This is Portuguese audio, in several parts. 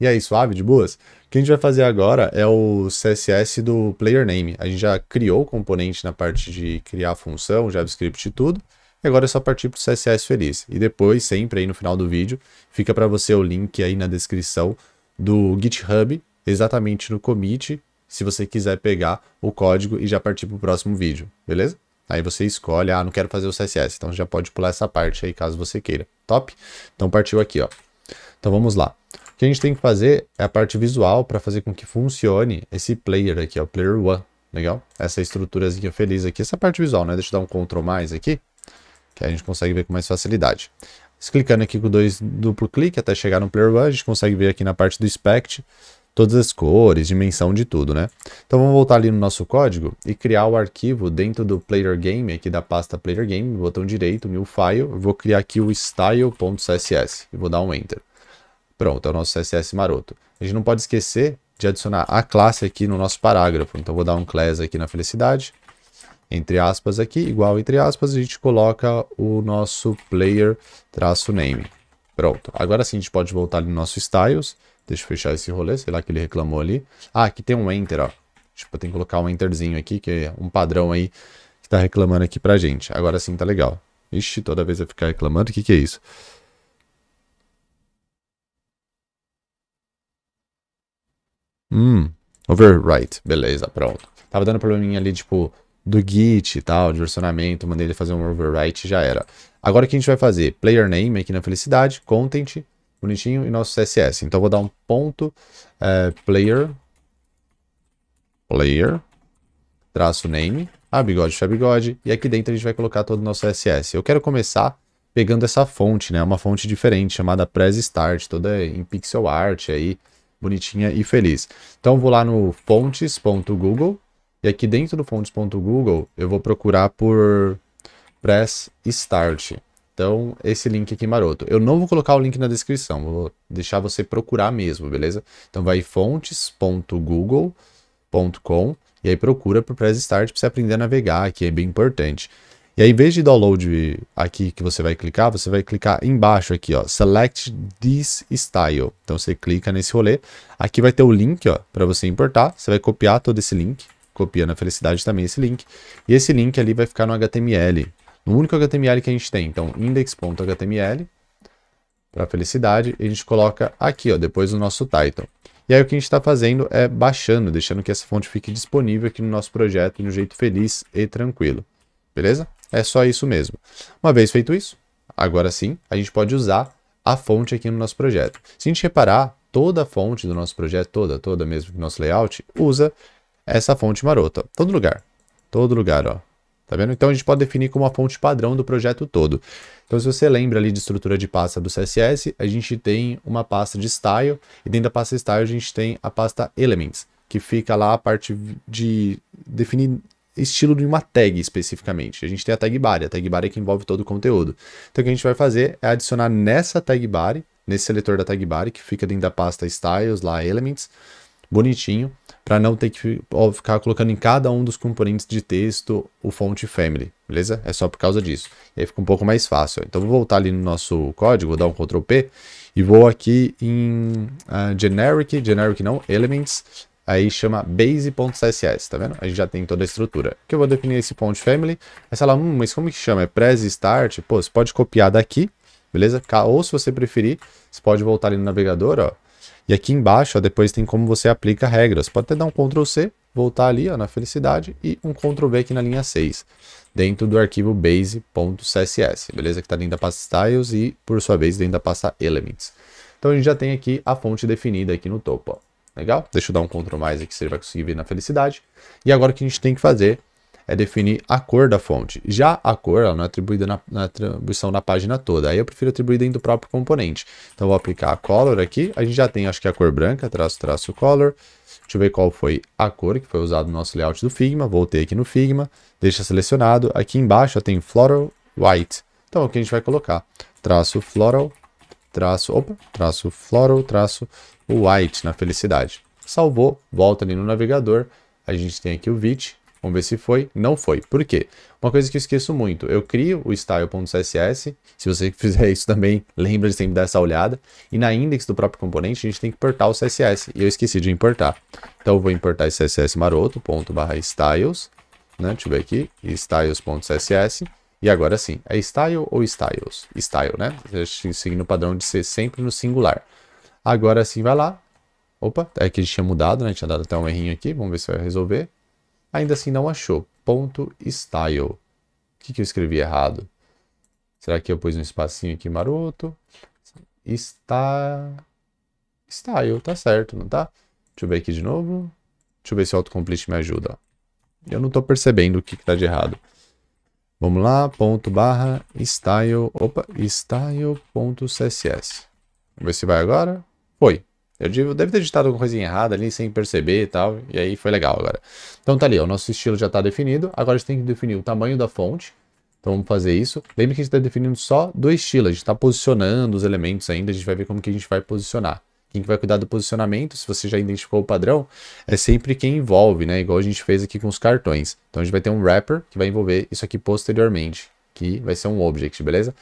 E aí, suave, de boas? O que a gente vai fazer agora é o CSS do player name. A gente já criou o componente na parte de criar a função, JavaScript e tudo. E agora é só partir para o CSS feliz. E depois, sempre aí no final do vídeo, fica para você o link aí na descrição do GitHub, exatamente no commit, se você quiser pegar o código e já partir para o próximo vídeo, beleza? Aí você escolhe, ah, não quero fazer o CSS, então já pode pular essa parte aí, caso você queira. Top? Então partiu aqui, ó. Então vamos lá que a gente tem que fazer é a parte visual para fazer com que funcione esse player aqui, ó, player one. Legal? Essa estruturazinha feliz aqui, essa parte visual, né? Deixa eu dar um control mais aqui, que a gente consegue ver com mais facilidade. Clicando aqui com dois duplo clique até chegar no player one, a gente consegue ver aqui na parte do spect todas as cores, dimensão de tudo, né? Então vamos voltar ali no nosso código e criar o arquivo dentro do player game, aqui da pasta player game, botão direito, new file, vou criar aqui o style.css e vou dar um enter. Pronto, é o nosso CSS maroto. A gente não pode esquecer de adicionar a classe aqui no nosso parágrafo. Então, vou dar um class aqui na felicidade, entre aspas aqui, igual entre aspas, a gente coloca o nosso player name. Pronto. Agora sim, a gente pode voltar no nosso styles. Deixa eu fechar esse rolê, sei lá que ele reclamou ali. Ah, aqui tem um enter, ó. Tipo, tem que colocar um enterzinho aqui, que é um padrão aí que tá reclamando aqui pra gente. Agora sim tá legal. Ixi, toda vez eu ficar reclamando, o que que é isso? Hum, overwrite. Beleza, pronto. Tava dando probleminha ali, tipo, do git e tal, de versionamento. Mandei ele fazer um overwrite e já era. Agora o que a gente vai fazer? Player name aqui na felicidade, content, bonitinho, e nosso CSS. Então vou dar um ponto, é, player, player, traço name, ah, bigode, fé bigode, e aqui dentro a gente vai colocar todo o nosso CSS. Eu quero começar pegando essa fonte, né? É uma fonte diferente, chamada Press Start, toda em pixel art aí, bonitinha e feliz. Então vou lá no fontes.google e aqui dentro do fontes.google eu vou procurar por Press Start. Então, esse link aqui maroto. Eu não vou colocar o link na descrição, vou deixar você procurar mesmo, beleza? Então vai fontes.google.com e aí procura por Press Start para você aprender a navegar, que é bem importante. E aí, em vez de download aqui que você vai clicar, você vai clicar embaixo aqui, ó, select this style. Então você clica nesse rolê. Aqui vai ter o link, ó, para você importar. Você vai copiar todo esse link, copiando a felicidade também esse link. E esse link ali vai ficar no HTML, no único HTML que a gente tem. Então index.html para felicidade, e a gente coloca aqui, ó, depois o nosso title. E aí o que a gente está fazendo é baixando, deixando que essa fonte fique disponível aqui no nosso projeto de um jeito feliz e tranquilo. Beleza? É só isso mesmo. Uma vez feito isso, agora sim, a gente pode usar a fonte aqui no nosso projeto. Se a gente reparar, toda a fonte do nosso projeto, toda, toda mesmo, do nosso layout, usa essa fonte marota. Todo lugar. Todo lugar, ó. Tá vendo? Então a gente pode definir como a fonte padrão do projeto todo. Então se você lembra ali de estrutura de pasta do CSS, a gente tem uma pasta de style e dentro da pasta style a gente tem a pasta elements, que fica lá a parte de definir estilo de uma tag especificamente. A gente tem a tag bar, a tag bar é que envolve todo o conteúdo. Então o que a gente vai fazer é adicionar nessa tag bar, nesse seletor da tag bar, que fica dentro da pasta styles, lá elements, bonitinho, para não ter que ficar colocando em cada um dos componentes de texto o font family, beleza? É só por causa disso. E aí fica um pouco mais fácil. Então vou voltar ali no nosso código, vou dar um Ctrl P e vou aqui em uh, generic, generic não, elements, aí chama base.css, tá vendo? A gente já tem toda a estrutura. Que eu vou definir esse ponto family. Aí você fala, hum, mas como que chama? É press start? Pô, você pode copiar daqui, beleza? Ou se você preferir, você pode voltar ali no navegador, ó. E aqui embaixo, ó, depois tem como você aplica regras. Pode até dar um Ctrl C, voltar ali ó, na felicidade e um Ctrl V aqui na linha 6, dentro do arquivo base.css, beleza? Que está dentro da pasta styles e, por sua vez, dentro da pasta elements. Então a gente já tem aqui a fonte definida aqui no topo, ó. Legal? Deixa eu dar um CTRL mais aqui, você vai conseguir ver na felicidade. E agora o que a gente tem que fazer é definir a cor da fonte. Já a cor, ela não é atribuída na, na atribuição da página toda. Aí eu prefiro atribuir dentro do próprio componente. Então vou aplicar a color aqui. A gente já tem, acho que a cor branca, traço, traço, color. Deixa eu ver qual foi a cor que foi usada no nosso layout do Figma. Voltei aqui no Figma. Deixa selecionado. Aqui embaixo tem floral white. Então é o que a gente vai colocar? Traço floral, traço, opa, traço floral, traço o white na felicidade. Salvou, volta ali no navegador. A gente tem aqui o vit. Vamos ver se foi. Não foi. Por quê? Uma coisa que eu esqueço muito. Eu crio o style.css. Se você fizer isso também, lembra de sempre dar essa olhada. E na index do próprio componente, a gente tem que importar o CSS. E eu esqueci de importar. Então eu vou importar esse CSS maroto, ponto barra styles. Né? Deixa eu ver aqui. styles.css. E agora sim, é style ou styles? Style, né? Seguindo o padrão de ser sempre no singular. Agora sim vai lá. Opa, é que a gente tinha mudado, né? Tinha dado até um errinho aqui. Vamos ver se vai resolver. Ainda assim não achou. Ponto style. O que, que eu escrevi errado? Será que eu pus um espacinho aqui maroto? Está... Style, tá certo, não tá? Deixa eu ver aqui de novo. Deixa eu ver se o autocomplete me ajuda. Eu não tô percebendo o que, que tá de errado. Vamos lá, ponto barra style, opa, style.css. Vamos ver se vai agora. Foi. Eu deve ter digitado alguma coisinha errada ali sem perceber e tal, e aí foi legal agora. Então tá ali, ó, o nosso estilo já está definido, agora a gente tem que definir o tamanho da fonte, então vamos fazer isso. Lembre que a gente está definindo só do estilo, a gente está posicionando os elementos ainda, a gente vai ver como que a gente vai posicionar. Quem que vai cuidar do posicionamento, se você já identificou o padrão, é sempre quem envolve, né? Igual a gente fez aqui com os cartões. Então a gente vai ter um wrapper que vai envolver isso aqui posteriormente, que vai ser um object, beleza?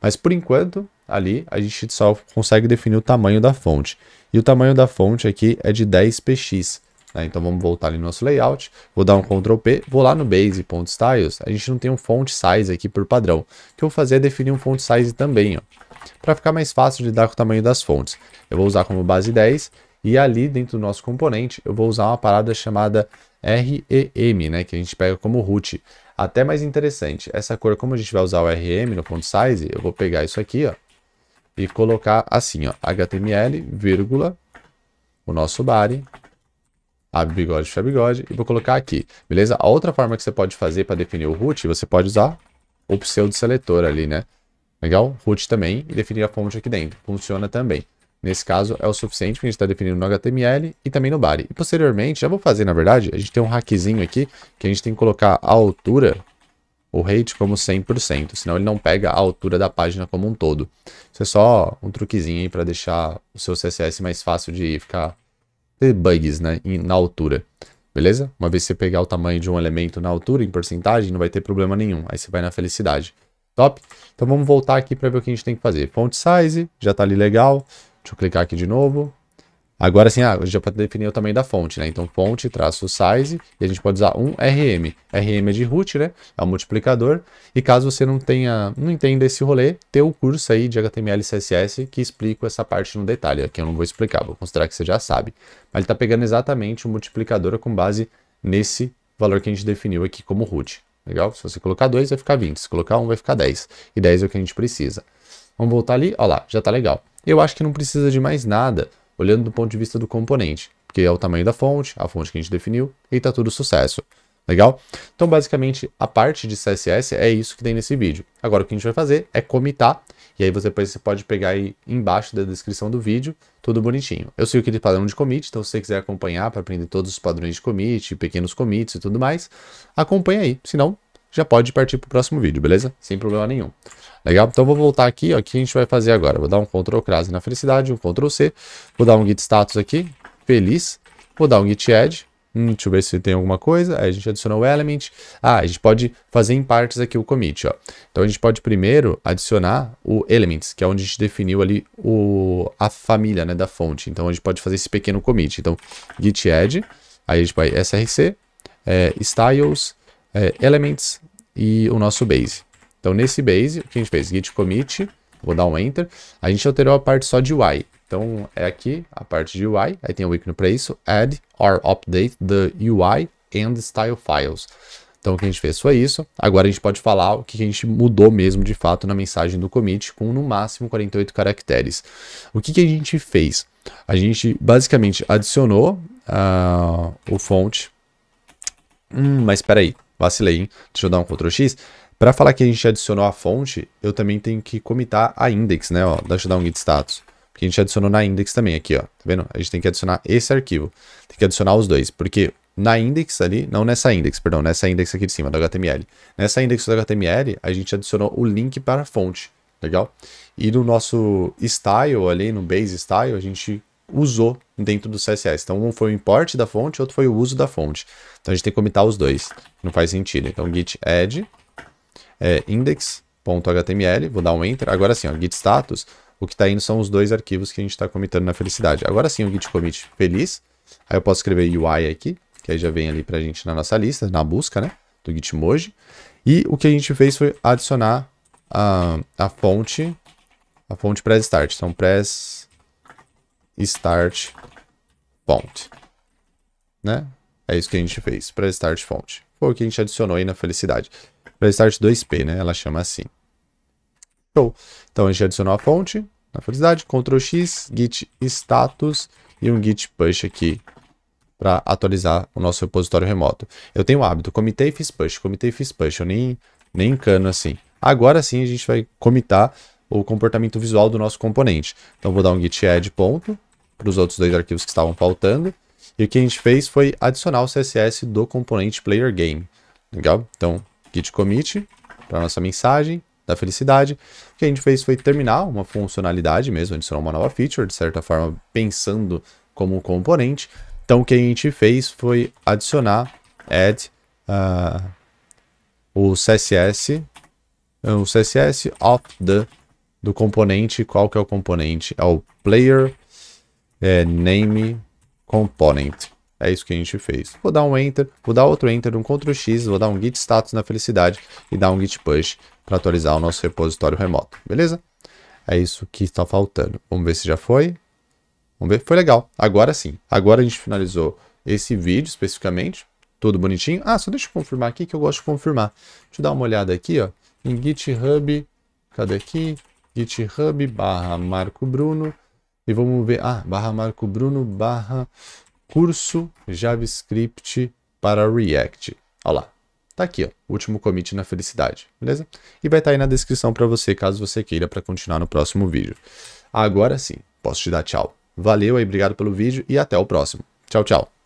Mas por enquanto, ali a gente só consegue definir o tamanho da fonte. E o tamanho da fonte aqui é de 10 px. Né? Então vamos voltar ali no nosso layout, vou dar um Ctrl P, vou lá no base.styles, a gente não tem um font size aqui por padrão. O que eu vou fazer é definir um font size também, para ficar mais fácil de dar com o tamanho das fontes. Eu vou usar como base 10 e ali dentro do nosso componente eu vou usar uma parada chamada REM, né, que a gente pega como root até mais interessante. Essa cor, como a gente vai usar o RM no font size, eu vou pegar isso aqui, ó, e colocar assim, ó, HTML, vírgula, o nosso body, abre bigode, fecha bigode, e vou colocar aqui, beleza? A outra forma que você pode fazer para definir o root, você pode usar o pseudo seletor ali, né? Legal? Root também, e definir a fonte aqui dentro, funciona também. Nesse caso, é o suficiente que a gente está definindo no HTML e também no body. E posteriormente, já vou fazer, na verdade, a gente tem um hackzinho aqui que a gente tem que colocar a altura, o rate, como 100%, senão ele não pega a altura da página como um todo. Isso é só um truquezinho aí para deixar o seu CSS mais fácil de ficar ter bugs né, na altura. Beleza? Uma vez que você pegar o tamanho de um elemento na altura, em porcentagem, não vai ter problema nenhum. Aí você vai na felicidade. Top? Então vamos voltar aqui para ver o que a gente tem que fazer. Font size, já está ali legal. Deixa eu clicar aqui de novo. Agora sim, ah, já para definir o tamanho da fonte, né? Então, fonte, traço, size, e a gente pode usar um RM. RM é de root, né? É um multiplicador. E caso você não tenha, não entenda esse rolê, tem o curso aí de HTML e CSS que explico essa parte no detalhe. Aqui eu não vou explicar, vou considerar que você já sabe. Mas ele está pegando exatamente o multiplicador com base nesse valor que a gente definiu aqui como root. Legal? Se você colocar 2, vai ficar 20. Se colocar 1, um, vai ficar 10. E 10 é o que a gente precisa. Vamos voltar ali. Olha lá, já está legal. Eu acho que não precisa de mais nada, olhando do ponto de vista do componente, porque é o tamanho da fonte, a fonte que a gente definiu, e está tudo sucesso. Legal? Então, basicamente, a parte de CSS é isso que tem nesse vídeo. Agora, o que a gente vai fazer é comitar, e aí você, depois você pode pegar aí embaixo da descrição do vídeo, tudo bonitinho. Eu que aquele padrão de commit, então se você quiser acompanhar para aprender todos os padrões de commit, pequenos commits e tudo mais, acompanha aí. Senão já pode partir para o próximo vídeo, beleza? Sem problema nenhum. Legal? Então vou voltar aqui, ó, o que a gente vai fazer agora? Vou dar um Ctrl crase na felicidade, um Ctrl C, vou dar um git status aqui, feliz, vou dar um git add, hum, deixa eu ver se tem alguma coisa, aí a gente adicionou o element, ah, a gente pode fazer em partes aqui o commit, ó. Então a gente pode primeiro adicionar o elements, que é onde a gente definiu ali o, a família, né, da fonte, então a gente pode fazer esse pequeno commit, então git add, aí a gente vai src, é, styles, é, elements e o nosso base. Então nesse base, o que a gente fez? Git commit, vou dar um enter, a gente alterou a parte só de UI. Então é aqui a parte de UI, aí tem o ícone para isso, add or update the UI and style files. Então o que a gente fez foi isso. Agora a gente pode falar o que a gente mudou mesmo de fato na mensagem do commit com no máximo 48 caracteres. O que, que a gente fez? A gente basicamente adicionou uh, o font. Hum, mas espera aí vacilei, hein? Deixa eu dar um Ctrl X. Para falar que a gente adicionou a fonte, eu também tenho que comitar a index, né? Ó, deixa eu dar um git status. Que a gente adicionou na index também aqui, ó. Tá vendo? A gente tem que adicionar esse arquivo. Tem que adicionar os dois, porque na index ali, não nessa index, perdão, nessa index aqui de cima do HTML. Nessa index do HTML, a gente adicionou o link para a fonte, legal? E no nosso style ali, no base style, a gente usou dentro do CSS. Então, um foi o import da fonte, outro foi o uso da fonte. Então, a gente tem que comitar os dois. Não faz sentido. Então, git add é, index.html, vou dar um enter. Agora sim, ó, git status, o que está indo são os dois arquivos que a gente está comitando na felicidade. Agora sim, o git commit feliz. Aí eu posso escrever UI aqui, que aí já vem ali para a gente na nossa lista, na busca, né? Do Gitmoji. E o que a gente fez foi adicionar a, a fonte, a fonte press start. Então, press start font. Né? É isso que a gente fez para start font. Foi o que a gente adicionou aí na felicidade. Para start 2p, né? Ela chama assim. Show. Então a gente adicionou a fonte na felicidade, Ctrl X, git status e um git push aqui para atualizar o nosso repositório remoto. Eu tenho o hábito, comitei e fiz push, comitei e fiz push, eu nem, nem encano assim. Agora sim a gente vai comitar o comportamento visual do nosso componente. Então vou dar um git add ponto, para os outros dois arquivos que estavam faltando. E o que a gente fez foi adicionar o CSS do componente player game. Legal? Então, git commit para nossa mensagem da felicidade. O que a gente fez foi terminar uma funcionalidade mesmo, adicionar uma nova feature, de certa forma, pensando como componente. Então, o que a gente fez foi adicionar add uh, o CSS, ah, o CSS of the do componente. Qual que é o componente? É o player é, name component. É isso que a gente fez. Vou dar um Enter, vou dar outro Enter, um Ctrl X, vou dar um Git status na felicidade e dar um Git push para atualizar o nosso repositório remoto, beleza? É isso que está faltando. Vamos ver se já foi. Vamos ver, foi legal. Agora sim. Agora a gente finalizou esse vídeo especificamente, tudo bonitinho. Ah, só deixa eu confirmar aqui que eu gosto de confirmar. Deixa eu dar uma olhada aqui, ó, em GitHub, cadê aqui? GitHub barra Marco Bruno e vamos ver, ah, barra Marco Bruno, barra curso JavaScript para React. Olha lá, tá aqui, ó, último commit na felicidade, beleza? E vai estar tá aí na descrição para você, caso você queira, para continuar no próximo vídeo. Agora sim, posso te dar tchau. Valeu aí, obrigado pelo vídeo e até o próximo. Tchau, tchau.